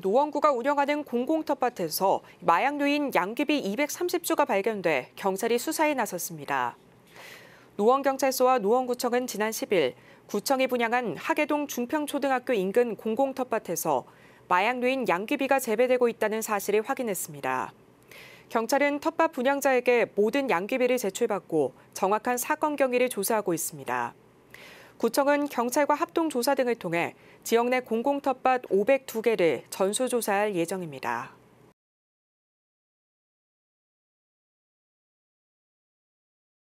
노원구가 운영하는 공공텃밭에서 마약류인 양귀비 230주가 발견돼 경찰이 수사에 나섰습니다. 노원경찰서와 노원구청은 지난 10일 구청이 분양한 하계동 중평초등학교 인근 공공텃밭에서 마약류인 양귀비가 재배되고 있다는 사실을 확인했습니다. 경찰은 텃밭 분양자에게 모든 양귀비를 제출받고 정확한 사건 경위를 조사하고 있습니다. 구청은 경찰과 합동 조사 등을 통해 지역 내 공공텃밭 502개를 전수조사할 예정입니다.